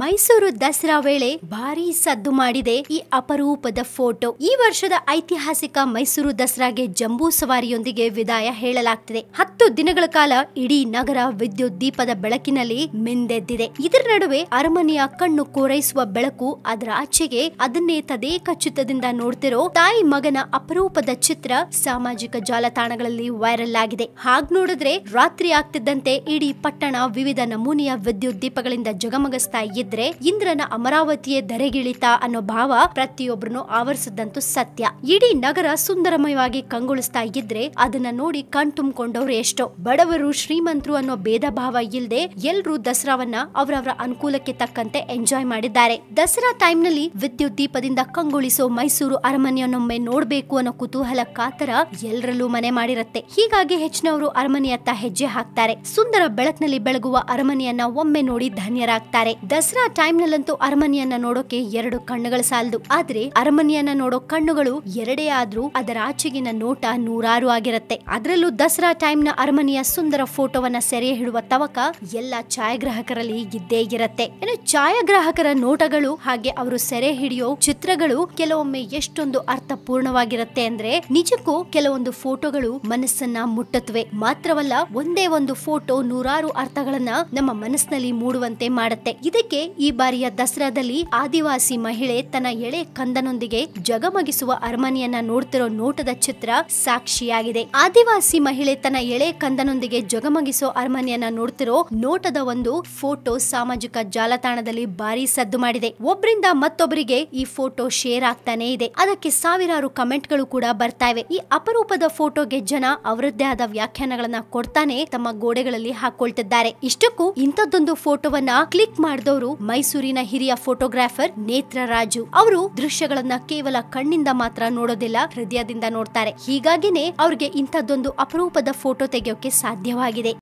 ಮೈಸೂರು ದಸರಾ ವೇಳೆ ಭಾರಿ ಸದ್ದು ಮಾಡಿದೆ ಈ ಅಪರೂಪದ ಫೋಟೋ ಈ ವರ್ಷದ ಐತಿಹಾಸಿಕ ಮೈಸೂರು ದಸರಾಗೆ ಜಂಬೂ ಸವಾರಿಯೊಂದಿಗೆ ವಿದಾಯ ಹೇಳಲಾಗ್ತಿದೆ ಹತ್ತು ದಿನಗಳ ಕಾಲ ಇಡೀ ನಗರ ವಿದ್ಯುತ್ ದೀಪದ ಬೆಳಕಿನಲ್ಲಿ ಮಿಂದೆದ್ದಿದೆ ಇದರ ನಡುವೆ ಅರಮನೆಯ ಕಣ್ಣು ಕೋರೈಸುವ ಬೆಳಕು ಅದರ ಆಚೆಗೆ ಅದನ್ನೇ ತದೇಕ ಚಿತ್ರದಿಂದ ನೋಡ್ತಿರೋ ತಾಯಿ ಮಗನ ಅಪರೂಪದ ಚಿತ್ರ ಸಾಮಾಜಿಕ ಜಾಲತಾಣಗಳಲ್ಲಿ ವೈರಲ್ ಆಗಿದೆ ಹಾಗ್ ನೋಡಿದ್ರೆ ರಾತ್ರಿ ಆಗ್ತಿದ್ದಂತೆ ಇಡೀ ಪಟ್ಟಣ ವಿವಿಧ ನಮೂನೆಯ ವಿದ್ಯುತ್ ದೀಪಗಳಿಂದ ಜಗಮಗಸ್ತಾ ಆಗಿದ್ರೆ ಇಂದ್ರನ ಅಮರಾವತಿಯೇ ಧರೆಗಿಳಿತ ಅನ್ನೋ ಭಾವ ಪ್ರತಿಯೊಬ್ಬರನ್ನು ಆವರಿಸಿದಂತೂ ಸತ್ಯ ಇಡೀ ನಗರ ಸುಂದರಮಯವಾಗಿ ಕಂಗೊಳಿಸ್ತಾ ಇದ್ರೆ ಅದನ್ನ ನೋಡಿ ಕಣ್ತುಂಬ್ಕೊಂಡವ್ರು ಎಷ್ಟೋ ಬಡವರು ಶ್ರೀಮಂತರು ಅನ್ನೋ ಭೇದ ಭಾವ ಇಲ್ಲದೆ ಎಲ್ರು ದಸರಾವನ್ನ ಅವರವರ ಅನುಕೂಲಕ್ಕೆ ತಕ್ಕಂತೆ ಎಂಜಾಯ್ ಮಾಡಿದ್ದಾರೆ ದಸರಾ ಟೈಮ್ ನಲ್ಲಿ ವಿದ್ಯುತ್ ದೀಪದಿಂದ ಕಂಗೊಳಿಸೋ ಮೈಸೂರು ಅರಮನೆಯನ್ನೊಮ್ಮೆ ನೋಡ್ಬೇಕು ಅನ್ನೋ ಕುತೂಹಲ ಕಾತರ ಎಲ್ಲರಲ್ಲೂ ಮನೆ ಮಾಡಿರತ್ತೆ ಹೀಗಾಗಿ ಹೆಚ್ಚಿನವರು ಅರಮನೆಯತ್ತ ಹೆಜ್ಜೆ ಹಾಕ್ತಾರೆ ಸುಂದರ ಬೆಳಕಿನಲ್ಲಿ ಬೆಳಗುವ ಅರಮನೆಯನ್ನ ಒಮ್ಮೆ ನೋಡಿ ಧನ್ಯರಾಗ್ತಾರೆ ದಸರಾ ದಸರಾ ಟೈಮ್ ನಲ್ಲಂತೂ ಅರಮನೆಯನ್ನ ನೋಡೋಕೆ ಎರಡು ಕಣ್ಣುಗಳು ಸಾಲದು ಆದ್ರೆ ಅರಮನೆಯನ್ನ ನೋಡೋ ಕಣ್ಣುಗಳು ಎರಡೇ ಆದ್ರೂ ಅದರ ಆಚೆಗಿನ ನೋಟ ನೂರಾರು ಆಗಿರತ್ತೆ ಅದರಲ್ಲೂ ದಸರಾ ಟೈಮ್ ನ ಅರಮನೆಯ ಸುಂದರ ಫೋಟೋವನ್ನ ಸೆರೆ ಹಿಡುವ ತವಕ ಎಲ್ಲ ಛಾಯಾಗ್ರಾಹಕರಲ್ಲಿ ಇದ್ದೇ ಇರತ್ತೆ ಏನು ಛಾಯಾಗ್ರಾಹಕರ ನೋಟಗಳು ಹಾಗೆ ಅವರು ಸೆರೆ ಹಿಡಿಯೋ ಚಿತ್ರಗಳು ಕೆಲವೊಮ್ಮೆ ಎಷ್ಟೊಂದು ಅರ್ಥಪೂರ್ಣವಾಗಿರುತ್ತೆ ಅಂದ್ರೆ ನಿಜಕ್ಕೂ ಕೆಲವೊಂದು ಫೋಟೋಗಳು ಮನಸ್ಸನ್ನ ಮುಟ್ಟತ್ವೆ ಮಾತ್ರವಲ್ಲ ಒಂದೇ ಒಂದು ಫೋಟೋ ನೂರಾರು ಅರ್ಥಗಳನ್ನ ನಮ್ಮ ಮನಸ್ಸಿನಲ್ಲಿ ಮೂಡುವಂತೆ ಮಾಡುತ್ತೆ ಇದಕ್ಕೆ ಈ ಬಾರಿಯ ದಸರಾದಲ್ಲಿ ಆದಿವಾಸಿ ಮಹಿಳೆ ತನ್ನ ಎಳೆ ಕಂದನೊಂದಿಗೆ ಜಗಮಗಿಸುವ ಅರಮನೆಯನ್ನ ನೋಡ್ತಿರೋ ನೋಟದ ಚಿತ್ರ ಸಾಕ್ಷಿಯಾಗಿದೆ ಆದಿವಾಸಿ ಮಹಿಳೆ ತನ್ನ ಎಳೆ ಕಂದನೊಂದಿಗೆ ಜಗಮಗಿಸುವ ಅರಮನೆಯನ್ನ ನೋಡ್ತಿರೋ ನೋಟದ ಒಂದು ಫೋಟೋ ಸಾಮಾಜಿಕ ಜಾಲತಾಣದಲ್ಲಿ ಭಾರಿ ಸದ್ದು ಮಾಡಿದೆ ಒಬ್ಬರಿಂದ ಮತ್ತೊಬ್ಬರಿಗೆ ಈ ಫೋಟೋ ಶೇರ್ ಆಗ್ತಾನೆ ಇದೆ ಅದಕ್ಕೆ ಸಾವಿರಾರು ಕಮೆಂಟ್ ಗಳು ಕೂಡ ಬರ್ತಾ ಇವೆ ಈ ಅಪರೂಪದ ಫೋಟೋಗೆ ಜನ ಅವರದ್ದೇ ಆದ ವ್ಯಾಖ್ಯಾನಗಳನ್ನ ಕೊಡ್ತಾನೆ ತಮ್ಮ ಗೋಡೆಗಳಲ್ಲಿ ಹಾಕೊಳ್ತಿದ್ದಾರೆ ಇಷ್ಟಕ್ಕೂ ಇಂಥದ್ದೊಂದು ಫೋಟೋವನ್ನ ಕ್ಲಿಕ್ ಮಾಡಿದವರು ಮೈಸೂರಿನ ಹಿರಿಯ ಫೋಟೋಗ್ರಾಫರ್ ನೇತ್ರರಾಜು. ಅವರು ದೃಶ್ಯಗಳನ್ನ ಕೇವಲ ಕಣ್ಣಿಂದ ಮಾತ್ರ ನೋಡೋದಿಲ್ಲ ಹೃದಯದಿಂದ ನೋಡ್ತಾರೆ ಹೀಗಾಗಿನೇ ಅವ್ರಿಗೆ ಇಂಥದ್ದೊಂದು ಅಪರೂಪದ ಫೋಟೋ ತೆಗೆಯೋಕೆ ಸಾಧ್ಯವಾಗಿದೆ